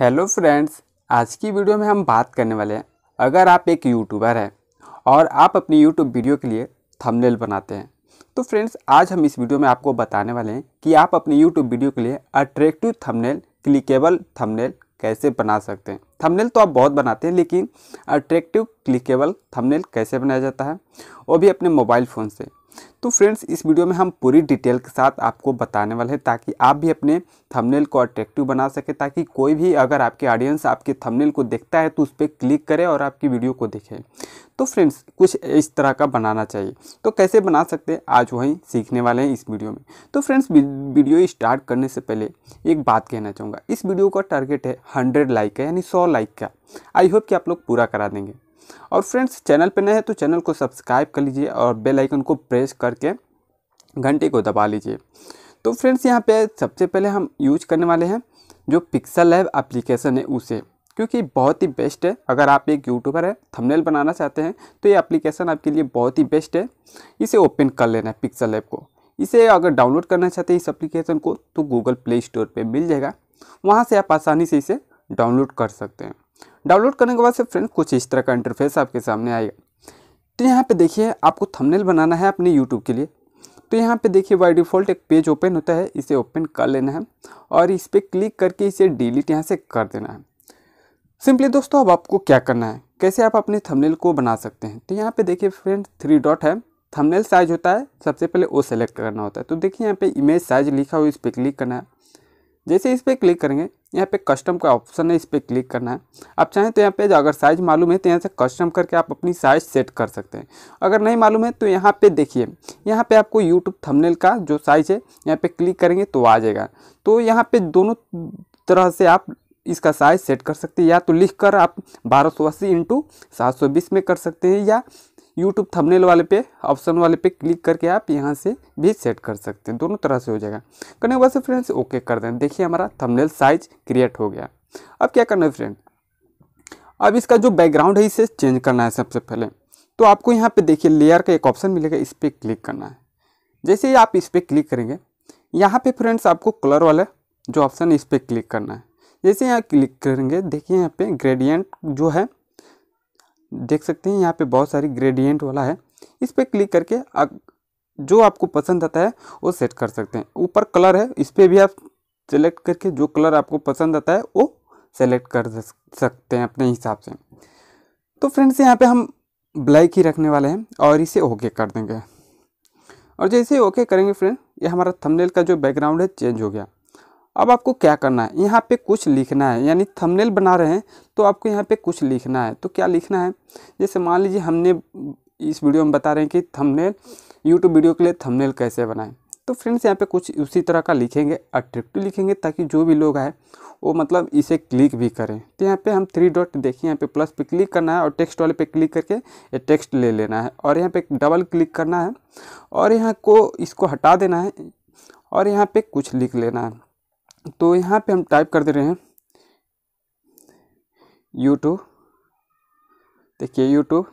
hello friends आज की video में हम बात करने वाले हैं अगर आप एक यूट्यूबर हैं और आप अपनी यूट्यूब वीडियो के लिए थंबनेल बनाते हैं तो फ्रेंड्स आज हम इस वीडियो में आपको बताने वाले हैं कि आप अपनी यूट्यूब वीडियो के लिए अट्रैक्टिव थंबनेल क्लिकेबल थंबनेल कैसे बना सकते हैं थंबनेल तो आप बहुत बनाते हैं लेकिन अट्रैक्टिव क्लिकेबल थंबनेल कैसे बनाया जाता है वो भी अपने मोबाइल फ़ोन से तो फ्रेंड्स इस वीडियो में हम पूरी डिटेल के साथ आपको बताने वाले हैं ताकि आप भी अपने थंबनेल को अट्रैक्टिव बना सके ताकि कोई भी अगर आपके ऑडियंस आपके थंबनेल को देखता है तो उस पर क्लिक करे और आपकी वीडियो को देखे तो फ्रेंड्स कुछ इस तरह का बनाना चाहिए तो कैसे बना सकते हैं आज वहीं सीखने वाले हैं इस वीडियो में तो फ्रेंड्स वीडियो स्टार्ट करने से पहले एक बात कहना चाहूँगा इस वीडियो का टारगेट है हंड्रेड लाइक है यानी सौ लाइक का आई होप कि आप लोग पूरा करा देंगे और फ्रेंड्स चैनल पर नए हैं तो चैनल को सब्सक्राइब कर लीजिए और बेल आइकन को प्रेस करके घंटे को दबा लीजिए तो फ्रेंड्स यहाँ पे सबसे पहले हम यूज करने वाले हैं जो पिक्सल लैब एप्लीकेशन है उसे क्योंकि बहुत ही बेस्ट है अगर आप एक यूट्यूबर है थंबनेल बनाना चाहते हैं तो ये एप्लीकेशन आपके लिए बहुत ही बेस्ट है इसे ओपन कर लेना है पिक्सल लैब को इसे अगर डाउनलोड करना चाहते हैं इस एप्लीकेशन को तो गूगल प्ले स्टोर पर मिल जाएगा वहाँ से आप आसानी से इसे डाउनलोड कर सकते हैं डाउनलोड करने के बाद से फ्रेंड कुछ इस तरह का इंटरफेस आपके सामने आएगा तो यहाँ पे देखिए आपको थंबनेल बनाना है अपने यूट्यूब के लिए तो यहाँ पे देखिए बाई डिफ़ॉल्ट एक पेज ओपन होता है इसे ओपन कर लेना है और इस पर क्लिक करके इसे डिलीट यहाँ से कर देना है सिंपली दोस्तों अब आपको क्या करना है कैसे आप अपने थंबनेल को बना सकते हैं तो यहाँ पे देखिए फ्रेंड थ्री डॉट है थंबनेल साइज होता है सबसे पहले वो सेलेक्ट करना होता है तो देखिए यहाँ पे इमेज साइज लिखा हुआ इस पर क्लिक करना है जैसे इस पर क्लिक करेंगे यहाँ पे कस्टम का ऑप्शन है इस पर क्लिक करना है आप चाहें तो यहाँ पे अगर साइज़ मालूम है तो यहाँ से कस्टम करके आप अपनी साइज़ सेट कर सकते हैं अगर नहीं मालूम है तो यहाँ पे देखिए यहाँ पे आपको यूट्यूब थंबनेल का जो साइज़ है यहाँ पे क्लिक करेंगे तो आ जाएगा तो यहाँ पे दोनों तरह से आप इसका साइज़ सेट कर सकते हैं या तो लिख कर आप बारह सौ अस्सी इंटू सात सौ बीस में कर सकते हैं या यूट्यूब थंबनेल वाले पे ऑप्शन वाले पे क्लिक करके आप यहाँ से भी सेट कर सकते हैं दोनों तरह से हो जाएगा करने के बाद से फ्रेंड्स ओके कर दें देखिए हमारा थंबनेल साइज क्रिएट हो गया अब क्या करना है फ्रेंड अब इसका जो बैकग्राउंड है इसे चेंज करना है सबसे पहले तो आपको यहाँ पे देखिए लेयर का एक ऑप्शन मिलेगा इस पर क्लिक करना है जैसे ही आप इस पर क्लिक करेंगे यहाँ पे फ्रेंड्स आपको कलर वाला जो ऑप्शन है इस पर क्लिक करना है जैसे यहाँ क्लिक करेंगे देखिए यहाँ पे ग्रेडियंट जो है देख सकते हैं यहाँ पे बहुत सारी ग्रेडियंट वाला है इस पर क्लिक करके जो आपको पसंद आता है वो सेट कर सकते हैं ऊपर कलर है इस पर भी आप सेलेक्ट करके जो कलर आपको पसंद आता है वो सेलेक्ट कर सकते हैं अपने हिसाब से तो फ्रेंड्स यहाँ पे हम ब्लैक ही रखने वाले हैं और इसे ओके कर देंगे और जैसे ओके करेंगे फ्रेंड ये हमारा थंबनेल का जो बैकग्राउंड है चेंज हो गया अब आपको क्या करना है यहाँ पे कुछ लिखना है यानी थंबनेल बना रहे हैं तो आपको यहाँ पे कुछ लिखना है तो क्या लिखना है जैसे मान लीजिए हमने इस वीडियो में बता रहे हैं कि थंबनेल यूट्यूब वीडियो के लिए थंबनेल कैसे बनाएं तो फ्रेंड्स यहाँ पे कुछ उसी तरह का लिखेंगे अट्रैक्टिव लिखेंगे ताकि जो भी लोग आए वो मतलब इसे क्लिक भी करें तो यहाँ पे हम थ्री डॉट देखिए यहाँ पे प्लस पे क्लिक करना है और टेक्स्ट वाले पे क्लिक करके ये टेक्स्ट ले लेना है और यहाँ पे डबल क्लिक करना है और यहाँ को इसको हटा देना है और यहाँ पर कुछ लिख लेना है तो यहाँ पे हम टाइप कर दे रहे हैं यूट्यूब देखिए यूट्यूब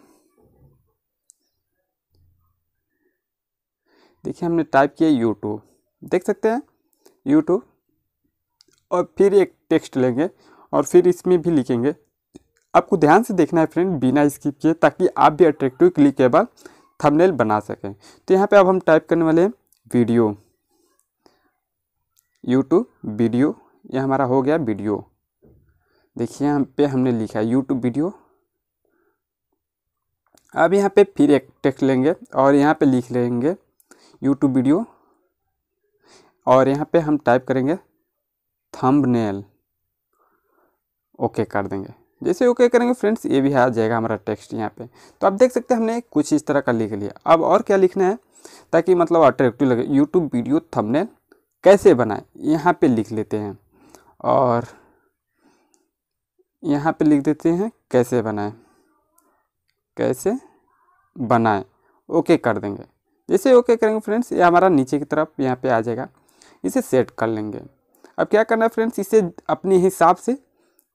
देखिए हमने टाइप किया यूट्यूब देख सकते हैं यूट्यूब और फिर एक टेक्स्ट लेंगे और फिर इसमें भी लिखेंगे आपको ध्यान से देखना है फ्रेंड बिना स्किप किए ताकि आप भी अट्रैक्टिव क्लिकेबल थंबनेल बना सकें तो यहाँ पे अब हम टाइप करने वाले हैं वीडियो यूट्यूब वीडियो ये हमारा हो गया वीडियो देखिए यहाँ पे हमने लिखा है यूट्यूब वीडियो अब यहाँ पे फिर एक टेक्स्ट लेंगे और यहाँ पे लिख लेंगे यूट्यूब वीडियो और यहाँ पे हम टाइप करेंगे थंबनेल ओके कर देंगे जैसे ओके करेंगे फ्रेंड्स ये भी आ जाएगा हमारा टेक्स्ट यहाँ पे तो आप देख सकते हैं हमने कुछ इस तरह का लिख लिया अब और क्या लिखना है ताकि मतलब अट्रैक्टिव लगे यूट्यूब वीडियो थंबनेल कैसे बनाए यहाँ पे लिख लेते हैं और यहाँ पे लिख देते हैं कैसे बनाए कैसे बनाए ओके कर देंगे जैसे ओके करेंगे फ्रेंड्स ये हमारा नीचे की तरफ यहाँ पे आ जाएगा इसे सेट कर लेंगे अब क्या करना है फ्रेंड्स इसे अपने हिसाब से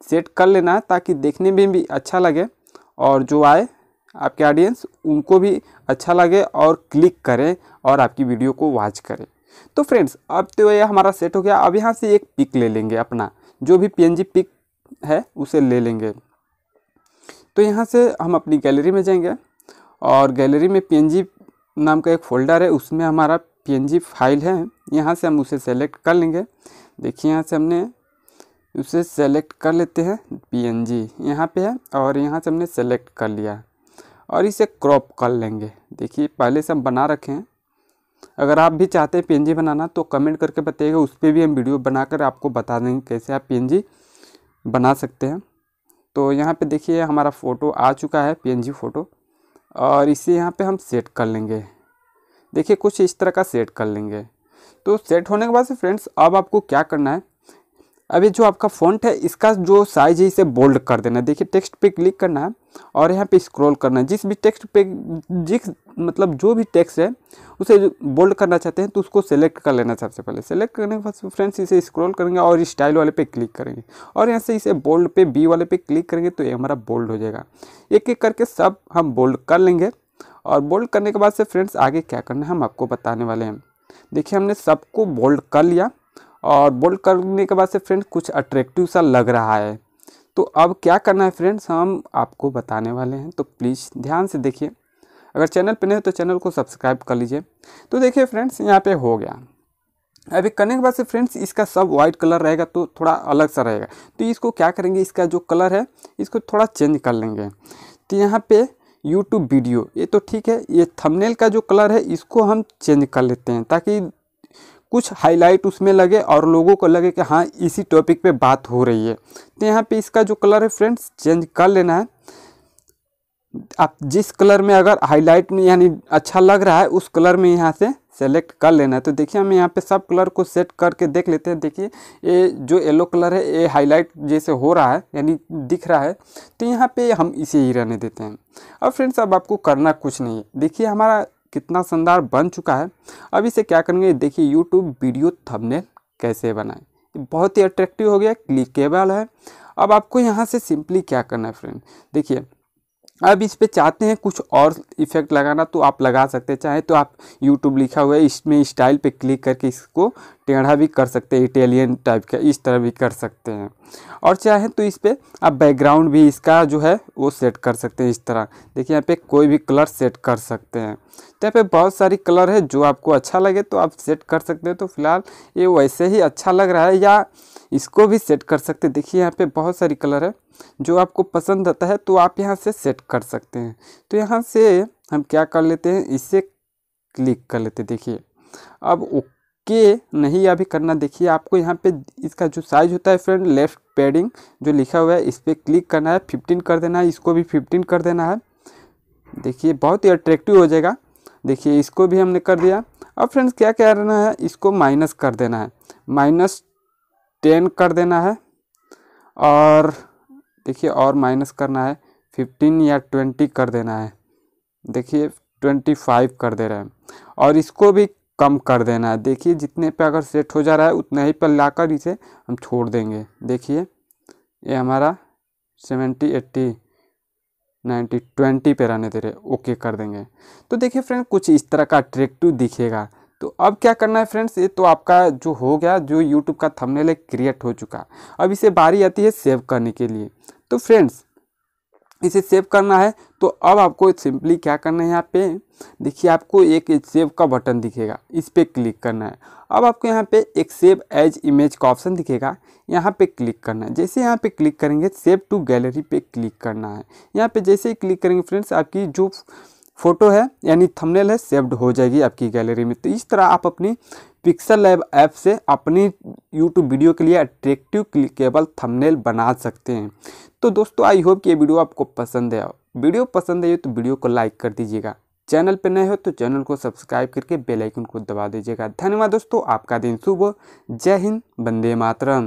सेट कर लेना है ताकि देखने में भी अच्छा लगे और जो आए आपके ऑडियंस उनको भी अच्छा लगे और क्लिक करें और आपकी वीडियो को वॉच करें तो फ्रेंड्स अब तो ये हमारा सेट हो गया अब यहाँ से एक पिक ले लेंगे अपना जो भी पी पिक है उसे ले लेंगे तो यहाँ से हम अपनी गैलरी में जाएंगे और गैलरी में पी नाम का एक फोल्डर है उसमें हमारा पी फाइल है यहाँ से हम उसे सेलेक्ट कर लेंगे देखिए यहाँ से हमने उसे सेलेक्ट कर लेते हैं पी एन जी यहाँ पे है और यहाँ से हमने सेलेक्ट कर लिया और इसे क्रॉप कर लेंगे देखिए पहले से हम बना रखे हैं अगर आप भी चाहते हैं पी बनाना तो कमेंट करके बताइएगा उस पर भी हम वीडियो बनाकर आपको बता देंगे कैसे आप पी बना सकते हैं तो यहाँ पे देखिए हमारा फ़ोटो आ चुका है पी फ़ोटो और इसे यहाँ पे हम सेट कर लेंगे देखिए कुछ इस तरह का सेट कर लेंगे तो सेट होने के बाद से फ्रेंड्स अब आपको क्या करना है अभी जो आपका फॉन्ट है इसका जो साइज है इसे बोल्ड कर देना देखिए टेक्स्ट पे क्लिक करना है और यहाँ पे स्क्रॉल करना है जिस भी टेक्स्ट पे जिस मतलब जो भी टेक्स्ट है उसे बोल्ड करना चाहते हैं तो उसको सेलेक्ट कर लेना सबसे पहले सेलेक्ट करने के बाद फ्रेंड्स इसे स्क्रॉल करेंगे और स्टाइल वाले पे क्लिक करेंगे और यहाँ से इसे बोल्ड पे बी वाले पे क्लिक करेंगे तो ये हमारा बोल्ड हो जाएगा एक एक करके सब हम बोल्ड कर लेंगे और बोल्ड करने के बाद से फ्रेंड्स आगे क्या करना है हम आपको बताने वाले हैं देखिए हमने सबको बोल्ड कर लिया और बोल्ड करने के बाद से फ्रेंड्स कुछ अट्रैक्टिव सा लग रहा है तो अब क्या करना है फ्रेंड्स हम आपको बताने वाले हैं तो प्लीज़ ध्यान से देखिए अगर चैनल पर नहीं हो तो चैनल को सब्सक्राइब कर लीजिए तो देखिए फ्रेंड्स यहाँ पे हो गया अभी करने के बाद से फ्रेंड्स इसका सब वाइट कलर रहेगा तो थोड़ा अलग सा रहेगा तो इसको क्या करेंगे इसका जो कलर है इसको थोड़ा चेंज कर लेंगे तो यहाँ पे यूट्यूब वीडियो ये तो ठीक है ये थंबनेल का जो कलर है इसको हम चेंज कर लेते हैं ताकि कुछ हाईलाइट उसमें लगे और लोगों को लगे कि हाँ इसी टॉपिक पे बात हो रही है तो यहाँ पे इसका जो कलर है फ्रेंड्स चेंज कर लेना है आप जिस कलर में अगर हाईलाइट में यानी अच्छा लग रहा है उस कलर में यहाँ से सेलेक्ट कर लेना है तो देखिए हम यहाँ पे सब कलर को सेट करके देख लेते हैं देखिए ये जो येलो कलर है ये हाईलाइट जैसे हो रहा है यानी दिख रहा है तो यहाँ पे हम इसे ही रहने देते हैं अब फ्रेंड्स अब आपको करना कुछ नहीं है देखिए हमारा कितना शानदार बन चुका है अब इसे क्या करेंगे देखिए यूट्यूब वीडियो थंबनेल कैसे बनाएं बहुत ही अट्रैक्टिव हो गया क्लिकेबल है अब आपको यहाँ से सिंपली क्या करना है फ्रेंड देखिए अब इस पर चाहते हैं कुछ और इफ़ेक्ट लगाना तो आप लगा सकते हैं चाहे तो आप यूट्यूब लिखा हुआ है इसमें स्टाइल पे क्लिक करके इसको टेढ़ा भी कर सकते हैं इटालियन टाइप का इस तरह भी कर सकते हैं और चाहे तो इस पर आप बैकग्राउंड भी इसका जो है वो सेट कर सकते हैं इस तरह देखिए यहाँ पे कोई भी कलर सेट कर सकते हैं तो यहाँ पर बहुत सारी कलर है जो आपको अच्छा लगे तो आप सेट कर सकते हैं तो फिलहाल ये वैसे ही अच्छा लग रहा है या इसको भी सेट कर सकते हैं देखिए यहाँ पे बहुत सारी कलर है जो आपको पसंद आता है तो आप यहाँ से सेट कर सकते हैं तो यहाँ से हम क्या कर लेते हैं इसे क्लिक कर लेते देखिए अब ओके नहीं अभी करना देखिए आपको यहाँ पे इसका जो साइज होता है फ्रेंड लेफ्ट पैडिंग जो लिखा हुआ है इस पर क्लिक करना है फिफ्टीन कर देना है इसको भी फिफ्टीन कर देना है देखिए बहुत ही अट्रैक्टिव हो जाएगा देखिए इसको भी हमने कर दिया अब फ्रेंड्स क्या करना है इसको माइनस कर देना है माइनस टेन कर देना है और देखिए और माइनस करना है फिफ्टीन या ट्वेंटी कर देना है देखिए ट्वेंटी फाइव कर दे रहे हैं और इसको भी कम कर देना है देखिए जितने पे अगर सेट हो जा रहा है उतना ही पर लाकर इसे हम छोड़ देंगे देखिए ये हमारा सेवेंटी एट्टी नाइन्टी ट्वेंटी पे रहने दे रहे ओके कर देंगे तो देखिए फ्रेंड कुछ इस तरह का अट्रैक्टिव तो दिखेगा तो अब क्या करना है फ्रेंड्स ये तो आपका जो हो गया जो यूट्यूब का थंबनेल है क्रिएट हो चुका अब इसे बारी आती है सेव करने के लिए तो फ्रेंड्स इसे सेव करना है तो अब आपको सिंपली क्या करना है यहाँ पे देखिए आपको एक सेव का बटन दिखेगा इस पर क्लिक करना है अब आपको यहाँ पे एक सेव एज इमेज का ऑप्शन दिखेगा यहाँ पे क्लिक करना है जैसे यहाँ पे क्लिक करेंगे सेव टू गैलरी पे क्लिक करना है यहाँ पे जैसे ही क्लिक करेंगे फ्रेंड्स आपकी जो फोटो है यानी थंबनेल है सेव्ड हो जाएगी आपकी गैलरी में तो इस तरह आप अपनी पिक्सल लैब ऐप से अपनी यूट्यूब वीडियो के लिए अट्रैक्टिव क्लिकेबल थंबनेल बना सकते हैं तो दोस्तों आई होप कि ये वीडियो आपको पसंद है वीडियो पसंद है तो वीडियो को लाइक कर दीजिएगा चैनल पर नए हो तो चैनल को सब्सक्राइब करके बेलाइकन को दबा दीजिएगा धन्यवाद दोस्तों आपका दिन शुभ जय हिंद वंदे मातरम